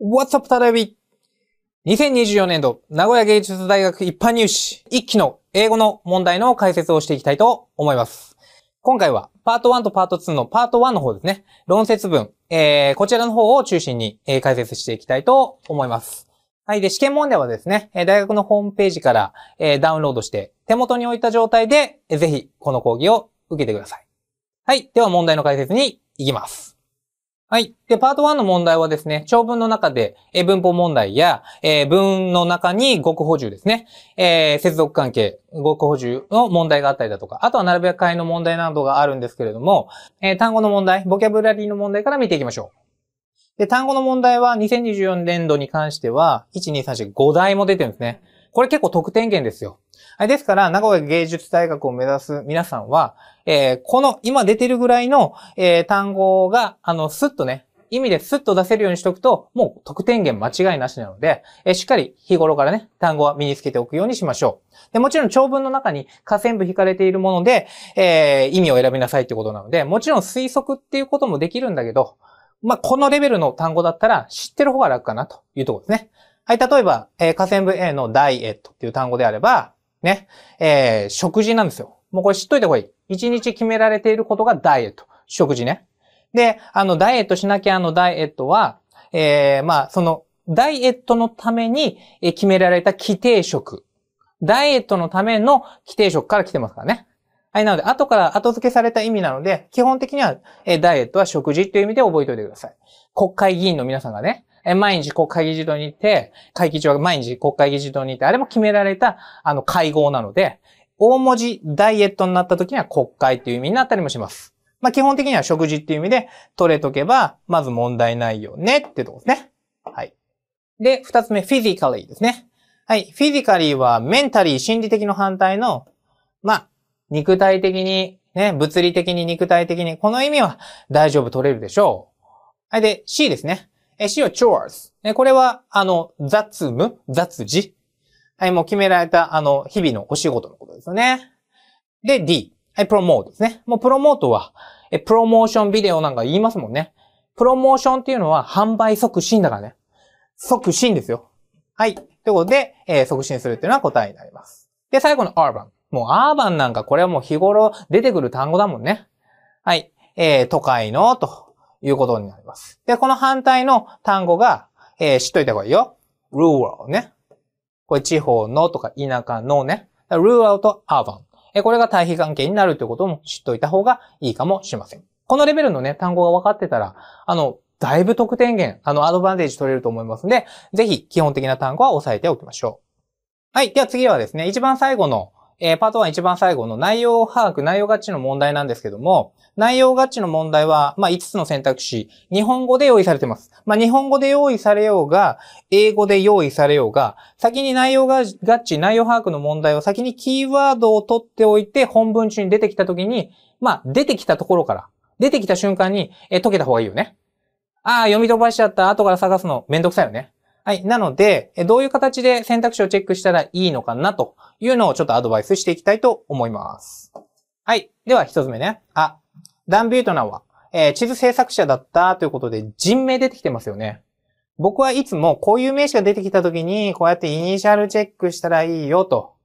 What's up, ただび ?2024 年度、名古屋芸術大学一般入試、1期の英語の問題の解説をしていきたいと思います。今回は、パート1とパート2のパート1の方ですね。論説文、えー、こちらの方を中心に、えー、解説していきたいと思います。はい。で、試験問題はですね、大学のホームページから、えー、ダウンロードして、手元に置いた状態で、ぜひ、この講義を受けてください。はい。では、問題の解説に行きます。はい。で、パート1の問題はですね、長文の中で、文法問題や、えー、文の中に語句補充ですね、えー、接続関係、語句補充の問題があったりだとか、あとは並べ替えの問題などがあるんですけれども、えー、単語の問題、ボキャブラリーの問題から見ていきましょう。で、単語の問題は2024年度に関しては、1、2、3、4、5題も出てるんですね。これ結構得点源ですよ。はい、ですから、名古屋芸術大学を目指す皆さんは、えー、この今出てるぐらいの、えー、単語が、あの、スッとね、意味でスッと出せるようにしとくと、もう得点源間違いなしなので、えー、しっかり日頃からね、単語は身につけておくようにしましょう。で、もちろん長文の中に下線部引かれているもので、えー、意味を選びなさいってことなので、もちろん推測っていうこともできるんだけど、まあ、このレベルの単語だったら知ってる方が楽かなというところですね。はい、例えば、えー、下部 A のダイエットっていう単語であれば、ね、えー、食事なんですよ。もうこれ知っといた方がいい。一日決められていることがダイエット。食事ね。で、あの、ダイエットしなきゃあのダイエットは、えー、まあ、その、ダイエットのために決められた規定食。ダイエットのための規定食から来てますからね。はい、なので、後から後付けされた意味なので、基本的には、えダイエットは食事っていう意味で覚えておいてください。国会議員の皆さんがね、え毎日国会議事堂に行って、会議場が毎日国会議事堂に行って、あれも決められた、あの、会合なので、大文字ダイエットになった時には国会っていう意味になったりもします。まあ、基本的には食事っていう意味で取れとけば、まず問題ないよねってとこですね。はい。で、二つ目、フィジカリーですね。はい。フィジカリーはメンタリー、心理的の反対の、まあ、肉体的に、ね、物理的に肉体的に、この意味は大丈夫取れるでしょう。はい。で、C ですね。え主よ chores。え、これは、あの、雑務雑事はい、もう決められた、あの、日々のお仕事のことですよね。で、D。はい、プロモートですね。もうプロモートは、え、プロモーションビデオなんか言いますもんね。プロモーションっていうのは販売促進だからね。促進ですよ。はい。ということで、えー、促進するっていうのは答えになります。で、最後のアーバン。もうアーバンなんかこれはもう日頃出てくる単語だもんね。はい。えー、都会のと。いうことになります。で、この反対の単語が、えー、知っといた方がいいよ。rural ね。これ地方のとか田舎のね。rural と urban。えこれが対比関係になるということも知っといた方がいいかもしれません。このレベルのね、単語が分かってたら、あの、だいぶ得点源、あの、アドバンテージ取れると思いますので、ぜひ基本的な単語は押さえておきましょう。はい。では次はですね、一番最後のえー、パート1一番最後の内容把握、内容合致の問題なんですけども、内容合致の問題は、まあ、5つの選択肢、日本語で用意されてます。まあ、日本語で用意されようが、英語で用意されようが、先に内容合致、内容把握の問題を先にキーワードを取っておいて、本文中に出てきたときに、まあ、出てきたところから、出てきた瞬間に、えー、解けた方がいいよね。ああ、読み飛ばしちゃった、後から探すのめんどくさいよね。はい。なので、どういう形で選択肢をチェックしたらいいのかなというのをちょっとアドバイスしていきたいと思います。はい。では一つ目ね。あ、ダン・ビュートナーは、えー、地図制作者だったということで人名出てきてますよね。僕はいつもこういう名詞が出てきた時に、こうやってイニシャルチェックしたらいいよと。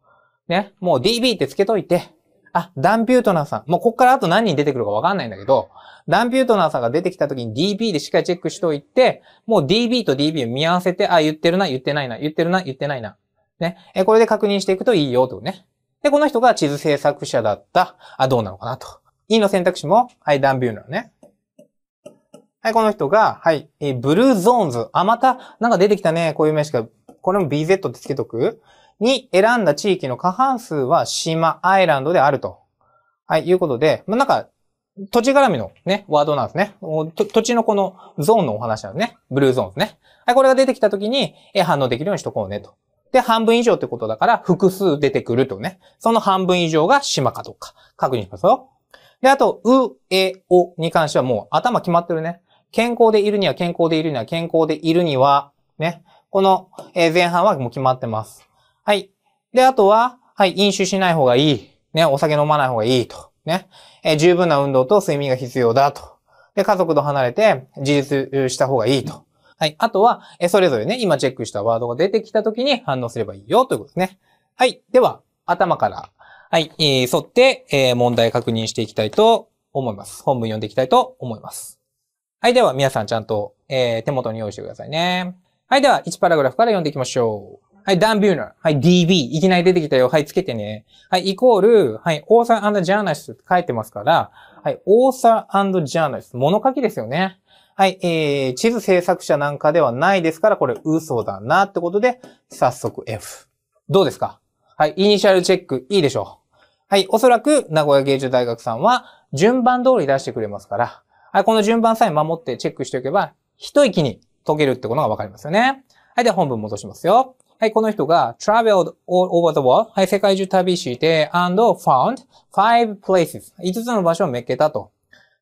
ね。もう DB ってつけといて、あ、ダンピュートナーさん。もうこっからあと何人出てくるかわかんないんだけど、ダンピュートナーさんが出てきた時に DB でしっかりチェックしといて、もう DB と DB を見合わせて、あ、言ってるな、言ってないな、言ってるな、言ってないな。ね。え、これで確認していくといいよ、とね。で、この人が地図制作者だった。あ、どうなのかなと。E の選択肢も、はい、ダンビューナのね。はい、この人が、はい、えブルーゾーンズ。あ、また、なんか出てきたね。こういう名詞が。これも BZ ってつけとくに選んだ地域の過半数は島、アイランドであると。はい、いうことで、まあ、なんか、土地絡みのね、ワードなんですね。土地のこのゾーンのお話なんですね。ブルーゾーンですね。はい、これが出てきた時に、え、反応できるようにしとこうね、と。で、半分以上ってことだから、複数出てくるとね。その半分以上が島かどうか、確認しますよ。で、あと、う、え、おに関してはもう頭決まってるね。健康でいるには、健康でいるには、健康でいるには、ね。この、え前半はもう決まってます。はい。で、あとは、はい、飲酒しない方がいい。ね、お酒飲まない方がいいと。ね。えー、十分な運動と睡眠が必要だと。で、家族と離れて自立した方がいいと。はい。あとは、えー、それぞれね、今チェックしたワードが出てきた時に反応すればいいよということですね。はい。では、頭から、はい、えー、沿って、え問題確認していきたいと思います。本文読んでいきたいと思います。はい。では、皆さんちゃんと、え手元に用意してくださいね。はい。では、1パラグラフから読んでいきましょう。はい、ダン・ビューナー。はい、DB。いきなり出てきたよ。はい、つけてね。はい、イコール、はい、オーサージャーナリストって書いてますから、はい、オーサージャーナリスト。物書きですよね。はい、えー、地図制作者なんかではないですから、これ嘘だなってことで、早速 F。どうですかはい、イニシャルチェックいいでしょう。はい、おそらく名古屋芸術大学さんは順番通り出してくれますから、はい、この順番さえ守ってチェックしておけば、一息に解けるってことがわかりますよね。はい、では本文戻しますよ。はい、この人が traveled all over the world はい、世界中旅して and found five places 5つの場所を見つけたと。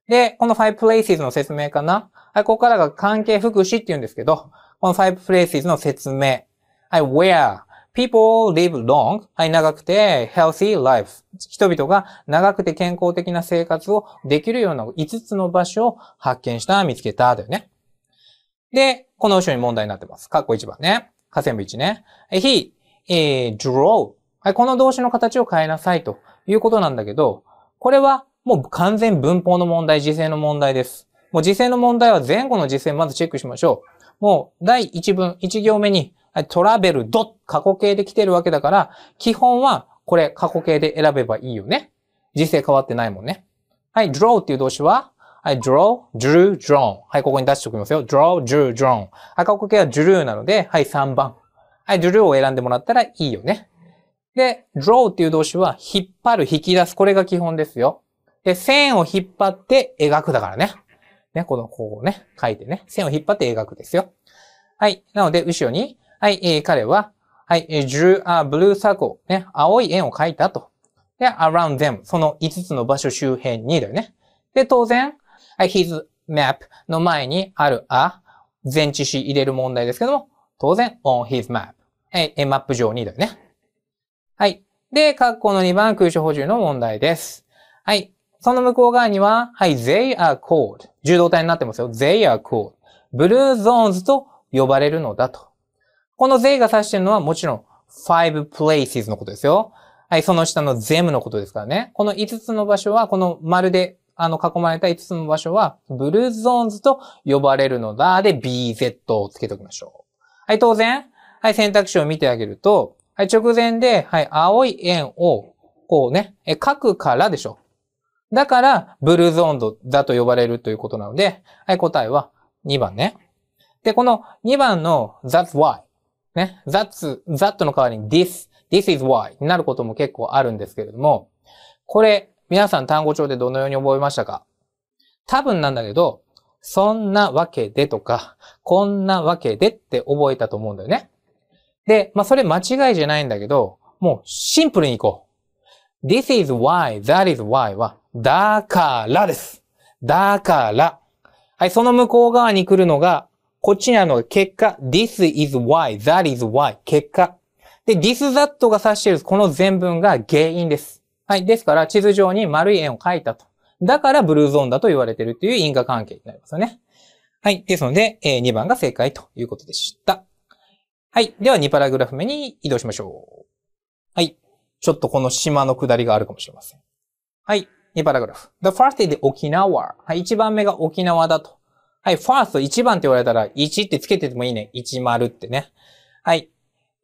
で、この five places の説明かなはい、ここからが関係副詞って言うんですけど、この five places の説明。はい、where people live long はい、長くて healthy l i f e 人々が長くて健康的な生活をできるような5つの場所を発見した、見つけた、だよね。で、この後ろに問題になってます。かっこ1番ね。河川部1ね。he, えー、draw。はい、この動詞の形を変えなさいということなんだけど、これはもう完全文法の問題、時制の問題です。もう時制の問題は前後の時制まずチェックしましょう。もう第1文、1行目にトラベルド過去形で来てるわけだから、基本はこれ過去形で選べばいいよね。時制変わってないもんね。はい、draw っていう動詞ははい、draw, drew, drawn。はい、ここに出しておきますよ。draw, drew, drawn。赤子系は drew なので、はい、3番。はい、drew を選んでもらったらいいよね。で、draw っていう動詞は、引っ張る、引き出す。これが基本ですよ。で、線を引っ張って描くだからね。ね、この、こうね、書いてね。線を引っ張って描くですよ。はい。なので、後ろに、はい、えー、彼は、はい、え drew a blue circle。ね、青い円を描いたと。で、around them。その5つの場所周辺にだよね。で、当然、his map の前にあるあ、前置詞入れる問題ですけども、当然 on his map。え、マップ上にだよね。はい。で、括弧の2番空所補充の問題です。はい。その向こう側には、はい、they are called。柔道体になってますよ。they are called。ブルーゾーンズと呼ばれるのだと。この they が指してるのはもちろん five places のことですよ。はい、その下の them のことですからね。この5つの場所は、この丸であの、囲まれた5つの場所は、ブルーズゾーンズと呼ばれるのだ。で、BZ をつけておきましょう。はい、当然。はい、選択肢を見てあげると、はい、直前で、はい、青い円を、こうね、え、書くからでしょ。だから、ブルーゾーンズだと呼ばれるということなので、はい、答えは2番ね。で、この2番の that's why。ね。that's, that の代わりに this, this is why になることも結構あるんですけれども、これ、皆さん単語帳でどのように覚えましたか多分なんだけど、そんなわけでとか、こんなわけでって覚えたと思うんだよね。で、まあ、それ間違いじゃないんだけど、もうシンプルにいこう。This is why, that is why は、だからです。だから。はい、その向こう側に来るのが、こっちにあるのが結果。This is why, that is why 結果。で、this that が指しているこの全文が原因です。はい。ですから、地図上に丸い円を描いたと。だからブルーゾーンだと言われているという因果関係になりますよね。はい。ですので、え2番が正解ということでした。はい。では2パラグラフ目に移動しましょう。はい。ちょっとこの島の下りがあるかもしれません。はい。2パラグラフ。The first is 沖縄。はい。1番目が沖縄だと。はい。first 1番って言われたら1ってつけててもいいね。10ってね。はい。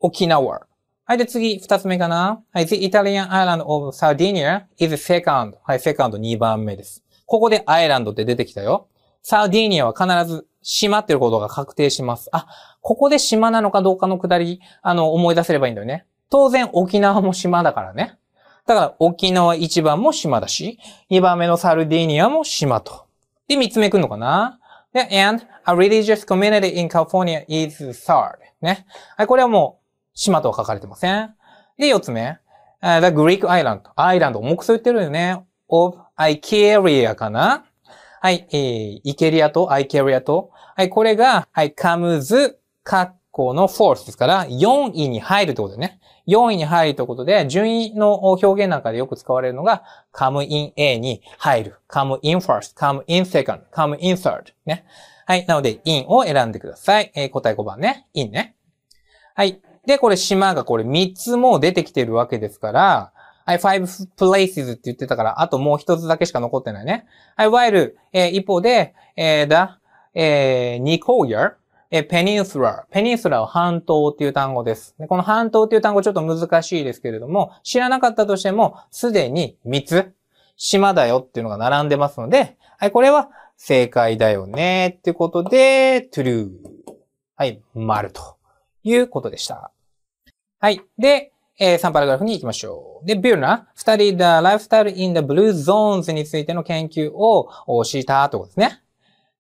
沖縄。はい、で次、二つ目かな。はい、The Italian Island of Sardinia is second. はい、second 二番目です。ここでアイランドって出てきたよ。サーディニアは必ず島っていうことが確定します。あ、ここで島なのかどうかのくだり、あの、思い出せればいいんだよね。当然沖縄も島だからね。だから沖縄1番も島だし、2番目のサルディニアも島と。で、3つ目くんのかなで、and a religious community in California is third. ね。はい、これはもう島とは書かれてません。で、四つ目。the Greek Island. アイランド、重くそう言ってるよね。of Icaria かなはい、えー、イケリアとアイケリアと。はい、これが、はい、カムズ、カ校の f o ー r ですから、4位に入るってことでね。4位に入るってことで、順位の表現なんかでよく使われるのが、come in A に入る。come in first, come in second, come in third ね。はい。なので、in を選んでください。えー、答え5番ね。in ね。はい。で、これ島がこれ3つも出てきてるわけですから、I five places って言ってたから、あともう一つだけしか残ってないね。I while、えー、一方で、えー、the、えー、Nicoya、えー、peninsula。peninsula は半島っていう単語です。でこの半島っていう単語ちょっと難しいですけれども、知らなかったとしても、すでに3つ、島だよっていうのが並んでますので、はい、これは正解だよねってことで、true。はい、丸ということでした。はい。で、えー、3パラグラフに行きましょう。で、ビューナー、s t u d y the lifestyle in the blue zones についての研究をしたということですね。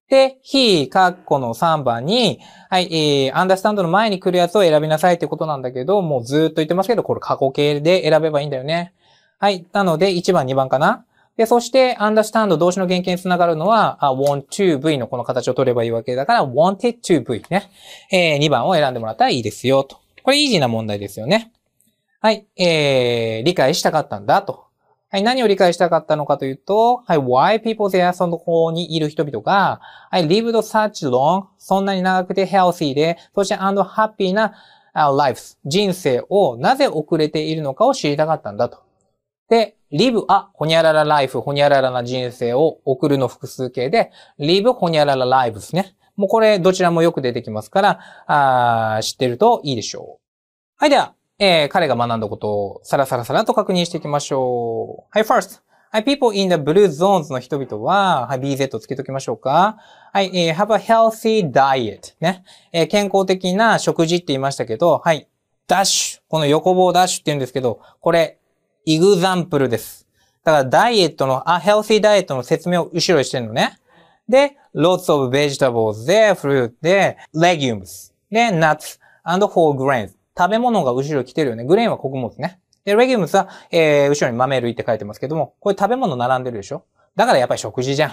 で、he、カッコの3番に、はい、えー、アンダースタンドの前に来るやつを選びなさいってことなんだけど、もうずっと言ってますけど、これ過去形で選べばいいんだよね。はい。なので、1番、2番かな。で、そして、アンダースタンド動詞の原型につながるのは、want to v のこの形を取ればいいわけだから、wanted to v ね。えー、2番を選んでもらったらいいですよ、と。これイージーな問題ですよね。はい。えー、理解したかったんだと。はい。何を理解したかったのかというと、はい。why people there その方にいる人々が、はい。lived such long そんなに長くて healthy で、そして and happy な lives 人生をなぜ遅れているのかを知りたかったんだと。で、live a ほにゃらら life ほにゃららな人生を送るの複数形で、live ほにゃらら lives ね。もうこれどちらもよく出てきますから、あ知ってるといいでしょう。はい、では、えー、彼が学んだことをさらさらさらと確認していきましょう。はい、first. はい、people in the blue zones の人々は、はい、BZ をつけときましょうか。はい、え have a healthy diet ね。えー、健康的な食事って言いましたけど、はい、ダッシュ。この横棒ダッシュって言うんですけど、これ、イグザンプルです。だからダイエットの、あ、a l t h y diet の説明を後ろにしてるのね。で、lots of vegetables で、fruit で、legumes で、nuts and whole grains。食べ物が後ろ来てるよね。グレーンは穀物ね。で、legumes は、えー、後ろに豆類って書いてますけども、これ食べ物並んでるでしょだからやっぱり食事じゃん。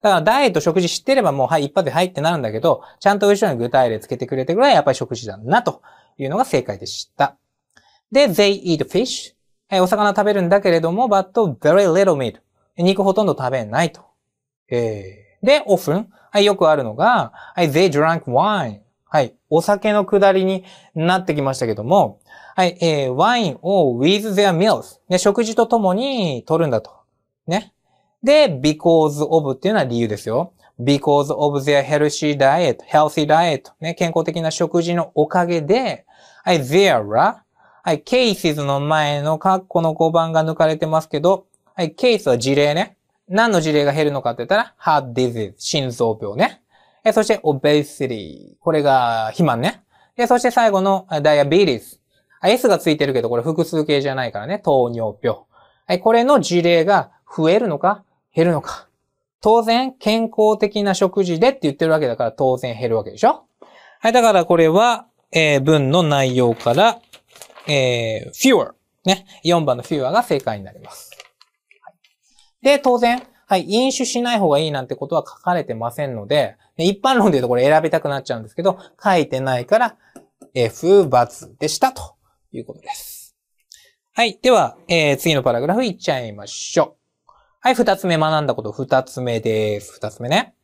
だからダイエット食事知ってればもうはい一発で入ってなるんだけど、ちゃんと後ろに具体例つけてくれてぐらいやっぱり食事だなというのが正解でした。で、they eat fish。えお魚食べるんだけれども、but very little meat。肉ほとんど食べないと。えーで、often、はい、よくあるのが、はい、they drank wine。はい、お酒のくだりになってきましたけども、はい、えー、ワインを with their meals。ね、食事とともに取るんだと。ね。で、because of っていうのは理由ですよ。because of their healthy diet, healthy diet, ね、健康的な食事のおかげで、はい、there are, はい、cases の前のカッの5番が抜かれてますけど、はい、case は事例ね。何の事例が減るのかって言ったら、heart disease、心臓病ね。えそして obesity、これが肥満ね。え、そして最後の diabetes。S がついてるけど、これ複数形じゃないからね。糖尿病。はい、これの事例が増えるのか減るのか。当然、健康的な食事でって言ってるわけだから当然減るわけでしょはい、だからこれは、えー、文の内容から、えー、fewer。ね。4番の fewer が正解になります。で、当然、はい、飲酒しない方がいいなんてことは書かれてませんので、一般論で言うとこれ選びたくなっちゃうんですけど、書いてないから F ×でしたということです。はい。では、えー、次のパラグラフいっちゃいましょう。はい、二つ目学んだこと、二つ目です。二つ目ね。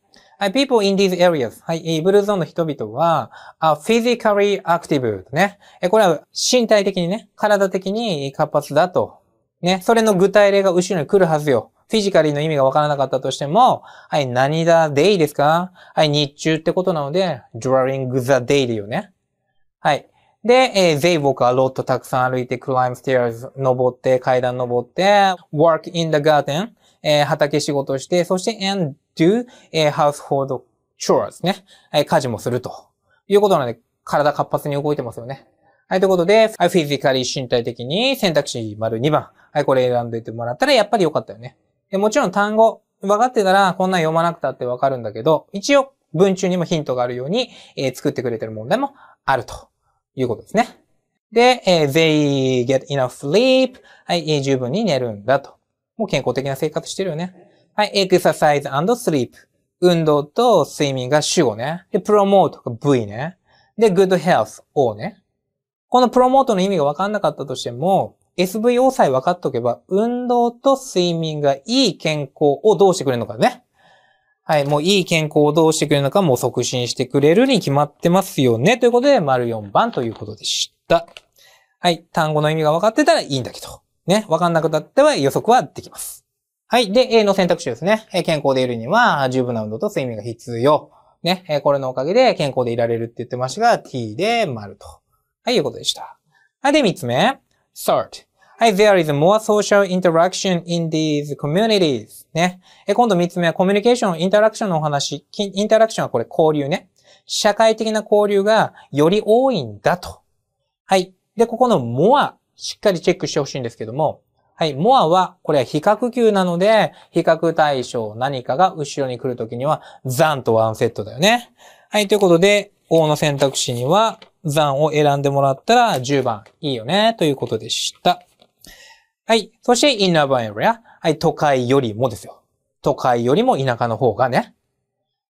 はい、people in these areas. はい、ブルーゾーンの人々は、あ、physically active ね。これは身体的にね、体的に活発だと。ね、それの具体例が後ろに来るはずよ。フィジカリーの意味がわからなかったとしても、はい、何だデイですかはい、日中ってことなので、d a w i n g the day よね。はい。で、えー、they walk a lot たくさん歩いて、climb stairs 登って、階段登って、work in the garden、えー、畑仕事して、そして and do、え household chores ね。はい、家事もすると。いうことなので、体活発に動いてますよね。はい、ということで、はい、フィジカリー身体的に選択肢丸2番。はい、これ選んでいてもらったらやっぱり良かったよね。もちろん単語、分かってたらこんな読まなくたってわかるんだけど、一応文中にもヒントがあるように、えー、作ってくれてる問題もあるということですね。で、えー、they get enough sleep. はい、え十分に寝るんだと。もう健康的な生活してるよね。はい、exercise and sleep. 運動と睡眠が主語ね。で、promote が V ね。で、good health O ね。この promote の意味がわかんなかったとしても、SVO さえ分かっとけば、運動と睡眠がいい健康をどうしてくれるのかね。はい、もういい健康をどうしてくれるのかも促進してくれるに決まってますよね。ということで、丸4番ということでした。はい、単語の意味が分かってたらいいんだけど。ね、分かんなくなっては予測はできます。はい。で、A の選択肢ですね。健康でいるには、十分な運動と睡眠が必要。ね。これのおかげで健康でいられるって言ってましたが、T で丸と。はい、いうことでした。はい。で、3つ目。Third, I there is more social interaction in these communities. ね。え、今度三つ目はコミュニケーション、インタラクションのお話。インタラクションはこれ交流ね。社会的な交流がより多いんだと。はい。で、ここの more しっかりチェックしてほしいんですけども、はい。モアは、これは比較級なので、比較対象何かが後ろに来るときには、ンとワンセットだよね。はい。ということで、O の選択肢には、残を選んでもらったら10番いいよね、ということでした。はい。そして、インナーバンエリア。はい、都会よりもですよ。都会よりも田舎の方がね。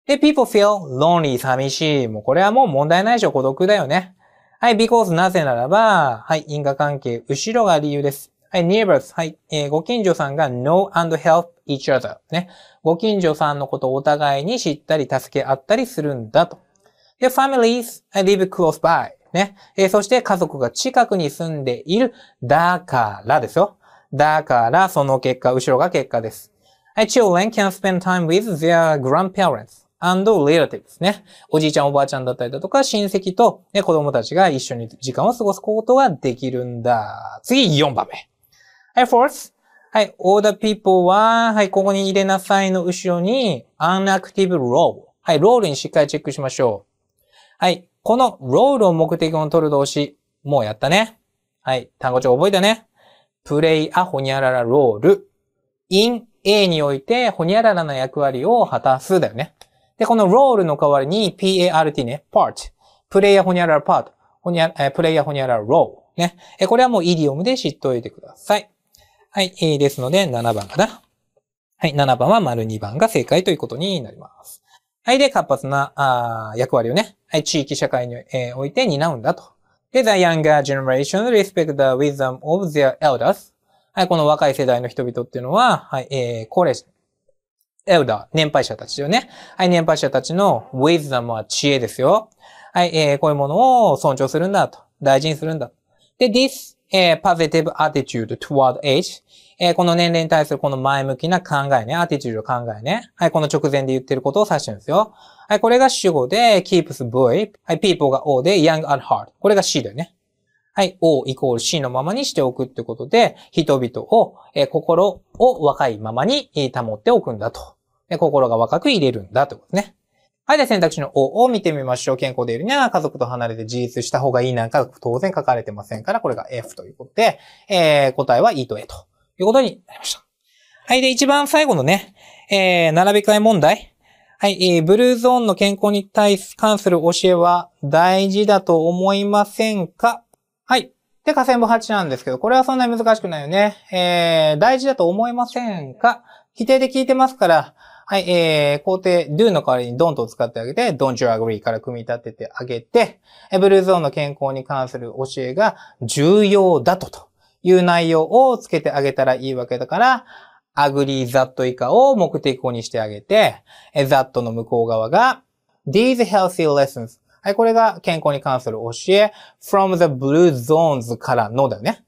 で、people feel lonely, 寂しい。もうこれはもう問題ないでしょ、孤独だよね。はい、because なぜならば、はい、因果関係、後ろが理由です。はい、neighbors、はい、えー、ご近所さんが know and help each other ね。ご近所さんのことをお互いに知ったり、助け合ったりするんだと。Your families live close by. ね。えー、そして家族が近くに住んでいる。だからですよ。だから、その結果、後ろが結果です。Children can spend time with their grandparents and relatives ね。おじいちゃんおばあちゃんだったりだとか、親戚と、ね、子供たちが一緒に時間を過ごすことができるんだ。次、4番目。はい、fourth. はい、o t h e r people は、はい、ここに入れなさいの後ろに、unactive role。はい、ロールにしっかりチェックしましょう。はい。このロールを目的を取る動詞、もうやったね。はい。単語帳覚えたね。プレイアホニャララロール。in A において、ホニャララな役割を果たすだよね。で、このロールの代わりに part ね、part。プレイヤーホニャララパート。ホニャ、プレイヤーホニャララロール。ね。これはもうイディオムで知っておいてください。はい。えー、ですので、7番かな。はい。7番は丸2番が正解ということになります。はい。で、活発な、あ役割をね、地域社会において担うんだと。で、the younger generation respect the wisdom of their elders. はい、この若い世代の人々っていうのは、はい、えー、これ、者、エルダー、年配者たちよね。はい、年配者たちの wisdom は知恵ですよ。はい、えー、こういうものを尊重するんだと。大事にするんだ。で、this えー、positive attitude toward age。えー、この年齢に対するこの前向きな考えね、アティチュード考えね。はい、この直前で言ってることを指してるんですよ。はい、これが主語で、keeps boy。はい、people が O で、young at heart。これが C だよね。はい、O イコール C のままにしておくってことで、人々を、えー、心を若いままに保っておくんだと。心が若く入れるんだってことね。はい。で、選択肢の O を見てみましょう。健康でいるには家族と離れて自立した方がいいなんか当然書かれてませんから、これが F ということで、えー、答えは E と A ということになりました。はい。で、一番最後のね、えー、並び替え問題。はい。えー、ブルーゾーンの健康に対す、関する教えは大事だと思いませんかはい。で、河川部8なんですけど、これはそんなに難しくないよね。えー、大事だと思いませんか否定で聞いてますから、はい、えー、工程、do の代わりに don't を使ってあげて、don't you agree から組み立ててあげて、ブルーゾーンの健康に関する教えが重要だとという内容をつけてあげたらいいわけだから、agree that 以下を目的語にしてあげて、that の向こう側が these healthy lessons はい、これが健康に関する教え from the blue zones からのだよね。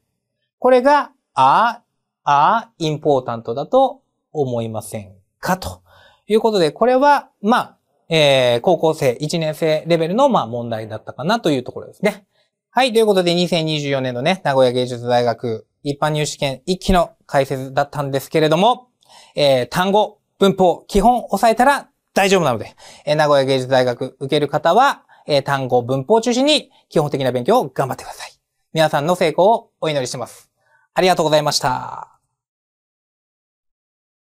これがあ、あ、important だと思いませんかとということで、これは、まあ、えー、高校生、1年生レベルの、まあ、問題だったかなというところですね。はい、ということで、2024年のね、名古屋芸術大学一般入試験1期の解説だったんですけれども、えー、単語、文法、基本押さえたら大丈夫なので、えー、名古屋芸術大学受ける方は、えー、単語、文法を中心に基本的な勉強を頑張ってください。皆さんの成功をお祈りしてます。ありがとうございました。